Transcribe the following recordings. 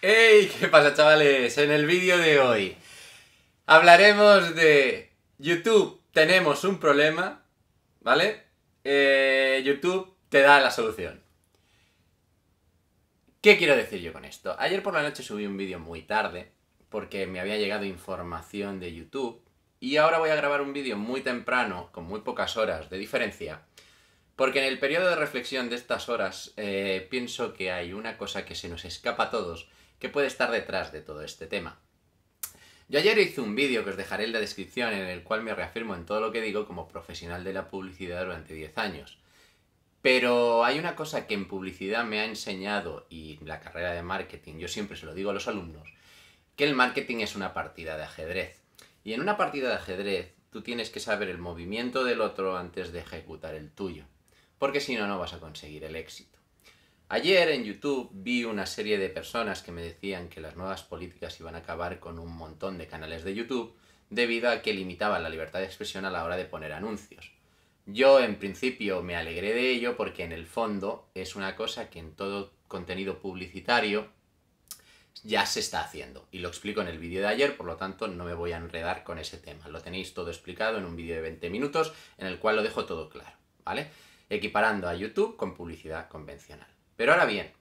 ¡Ey! ¿Qué pasa chavales? En el vídeo de hoy hablaremos de YouTube. Tenemos un problema, ¿vale? Eh, YouTube te da la solución. ¿Qué quiero decir yo con esto? Ayer por la noche subí un vídeo muy tarde porque me había llegado información de YouTube y ahora voy a grabar un vídeo muy temprano, con muy pocas horas de diferencia, porque en el periodo de reflexión de estas horas eh, pienso que hay una cosa que se nos escapa a todos ¿Qué puede estar detrás de todo este tema. Yo ayer hice un vídeo que os dejaré en la descripción en el cual me reafirmo en todo lo que digo como profesional de la publicidad durante 10 años. Pero hay una cosa que en publicidad me ha enseñado y la carrera de marketing, yo siempre se lo digo a los alumnos, que el marketing es una partida de ajedrez. Y en una partida de ajedrez tú tienes que saber el movimiento del otro antes de ejecutar el tuyo, porque si no, no vas a conseguir el éxito. Ayer en YouTube vi una serie de personas que me decían que las nuevas políticas iban a acabar con un montón de canales de YouTube debido a que limitaban la libertad de expresión a la hora de poner anuncios. Yo en principio me alegré de ello porque en el fondo es una cosa que en todo contenido publicitario ya se está haciendo. Y lo explico en el vídeo de ayer, por lo tanto no me voy a enredar con ese tema. Lo tenéis todo explicado en un vídeo de 20 minutos en el cual lo dejo todo claro, ¿vale? Equiparando a YouTube con publicidad convencional. Pero ahora bien,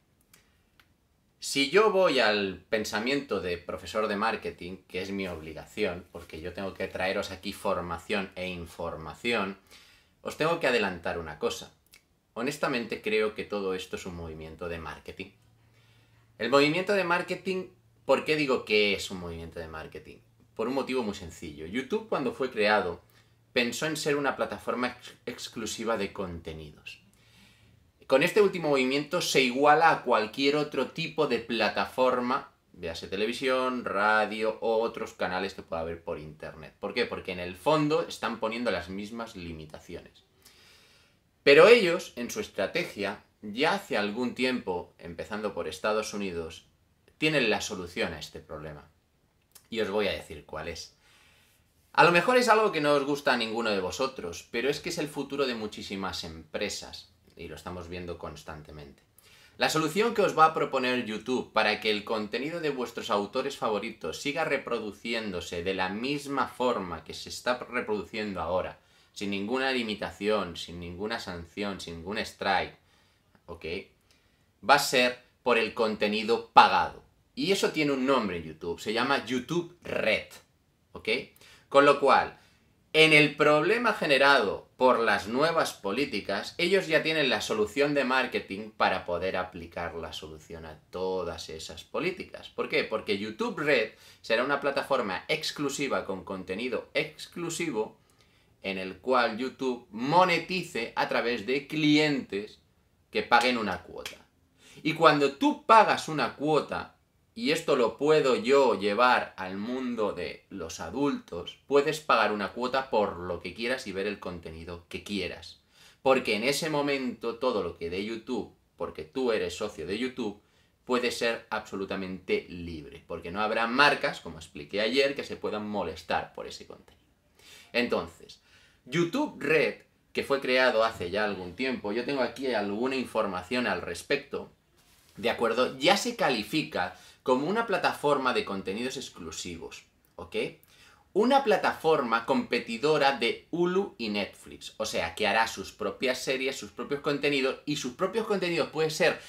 si yo voy al pensamiento de profesor de marketing, que es mi obligación, porque yo tengo que traeros aquí formación e información, os tengo que adelantar una cosa. Honestamente creo que todo esto es un movimiento de marketing. El movimiento de marketing, ¿por qué digo que es un movimiento de marketing? Por un motivo muy sencillo. YouTube cuando fue creado pensó en ser una plataforma exclusiva de contenidos. Con este último movimiento se iguala a cualquier otro tipo de plataforma, sea televisión, radio o otros canales que pueda haber por internet. ¿Por qué? Porque en el fondo están poniendo las mismas limitaciones. Pero ellos, en su estrategia, ya hace algún tiempo, empezando por Estados Unidos, tienen la solución a este problema. Y os voy a decir cuál es. A lo mejor es algo que no os gusta a ninguno de vosotros, pero es que es el futuro de muchísimas empresas y lo estamos viendo constantemente. La solución que os va a proponer YouTube para que el contenido de vuestros autores favoritos siga reproduciéndose de la misma forma que se está reproduciendo ahora, sin ninguna limitación, sin ninguna sanción, sin ningún strike, ¿ok? Va a ser por el contenido pagado. Y eso tiene un nombre en YouTube, se llama YouTube Red, ¿ok? Con lo cual, en el problema generado por las nuevas políticas, ellos ya tienen la solución de marketing para poder aplicar la solución a todas esas políticas. ¿Por qué? Porque YouTube Red será una plataforma exclusiva con contenido exclusivo en el cual YouTube monetice a través de clientes que paguen una cuota. Y cuando tú pagas una cuota, y esto lo puedo yo llevar al mundo de los adultos, puedes pagar una cuota por lo que quieras y ver el contenido que quieras. Porque en ese momento todo lo que de YouTube, porque tú eres socio de YouTube, puede ser absolutamente libre. Porque no habrá marcas, como expliqué ayer, que se puedan molestar por ese contenido. Entonces, YouTube Red, que fue creado hace ya algún tiempo, yo tengo aquí alguna información al respecto, ¿de acuerdo? Ya se califica como una plataforma de contenidos exclusivos, ¿ok? Una plataforma competidora de Hulu y Netflix, o sea, que hará sus propias series, sus propios contenidos y sus propios contenidos pueden ser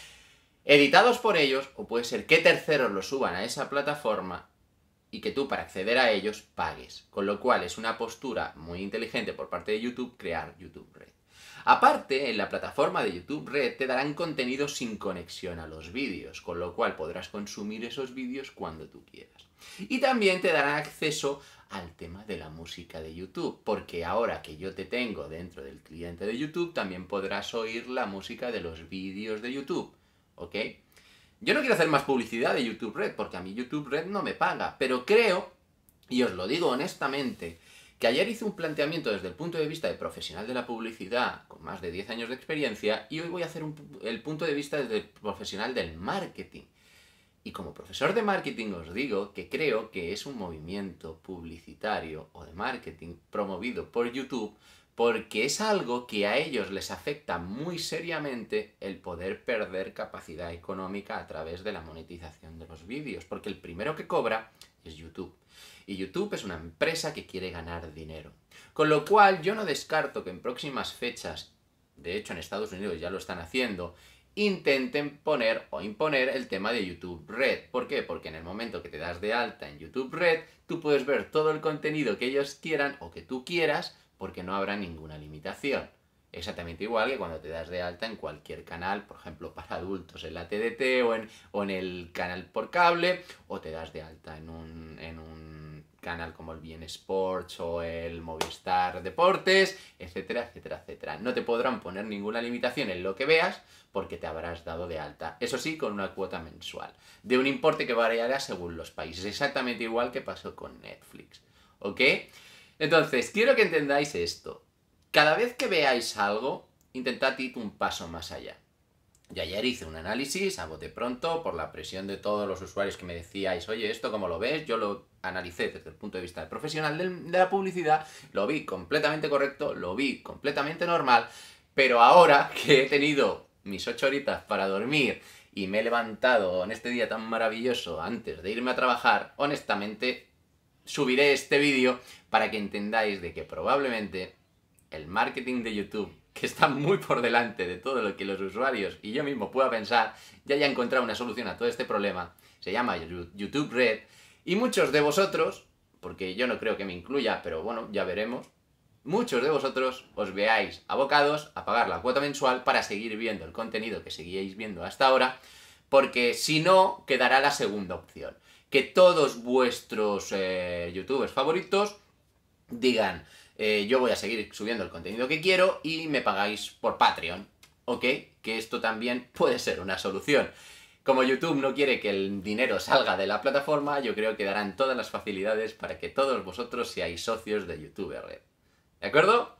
editados por ellos o puede ser que terceros los suban a esa plataforma y que tú para acceder a ellos pagues. Con lo cual es una postura muy inteligente por parte de YouTube crear YouTube Red. Aparte, en la plataforma de YouTube Red te darán contenido sin conexión a los vídeos, con lo cual podrás consumir esos vídeos cuando tú quieras. Y también te darán acceso al tema de la música de YouTube, porque ahora que yo te tengo dentro del cliente de YouTube, también podrás oír la música de los vídeos de YouTube, ¿ok? Yo no quiero hacer más publicidad de YouTube Red, porque a mí YouTube Red no me paga, pero creo, y os lo digo honestamente, que ayer hice un planteamiento desde el punto de vista de profesional de la publicidad con más de 10 años de experiencia y hoy voy a hacer el punto de vista desde el profesional del marketing. Y como profesor de marketing os digo que creo que es un movimiento publicitario o de marketing promovido por YouTube porque es algo que a ellos les afecta muy seriamente el poder perder capacidad económica a través de la monetización de los vídeos, porque el primero que cobra es YouTube. Y YouTube es una empresa que quiere ganar dinero. Con lo cual yo no descarto que en próximas fechas, de hecho en Estados Unidos ya lo están haciendo, intenten poner o imponer el tema de YouTube Red. ¿Por qué? Porque en el momento que te das de alta en YouTube Red, tú puedes ver todo el contenido que ellos quieran o que tú quieras porque no habrá ninguna limitación. Exactamente igual que cuando te das de alta en cualquier canal, por ejemplo, para adultos en la TDT o en, en el canal por cable, o te das de alta en un, canal como el Bien Sports o el Movistar Deportes, etcétera, etcétera, etcétera. No te podrán poner ninguna limitación en lo que veas porque te habrás dado de alta. Eso sí, con una cuota mensual, de un importe que variará según los países, exactamente igual que pasó con Netflix. ¿Ok? Entonces, quiero que entendáis esto. Cada vez que veáis algo, intentad ir un paso más allá. Y ayer hice un análisis a bote pronto por la presión de todos los usuarios que me decíais, oye, esto cómo lo ves, yo lo analicé desde el punto de vista del profesional de la publicidad, lo vi completamente correcto, lo vi completamente normal, pero ahora que he tenido mis ocho horitas para dormir y me he levantado en este día tan maravilloso antes de irme a trabajar, honestamente subiré este vídeo para que entendáis de que probablemente el marketing de YouTube, que está muy por delante de todo lo que los usuarios y yo mismo pueda pensar, ya haya encontrado una solución a todo este problema. Se llama YouTube Red. Y muchos de vosotros, porque yo no creo que me incluya, pero bueno, ya veremos, muchos de vosotros os veáis abocados a pagar la cuota mensual para seguir viendo el contenido que seguíais viendo hasta ahora, porque si no, quedará la segunda opción que todos vuestros eh, youtubers favoritos digan, eh, yo voy a seguir subiendo el contenido que quiero y me pagáis por Patreon, ¿ok? Que esto también puede ser una solución. Como YouTube no quiere que el dinero salga de la plataforma, yo creo que darán todas las facilidades para que todos vosotros seáis socios de YouTube Red. ¿De acuerdo?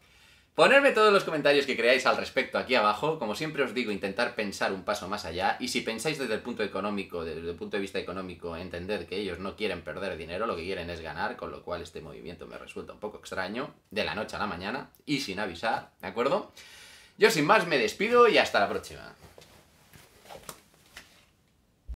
Ponerme todos los comentarios que creáis al respecto aquí abajo. Como siempre os digo, intentar pensar un paso más allá. Y si pensáis desde el punto económico, desde el punto de vista económico, entender que ellos no quieren perder dinero, lo que quieren es ganar, con lo cual este movimiento me resulta un poco extraño, de la noche a la mañana y sin avisar, ¿de acuerdo? Yo sin más me despido y hasta la próxima.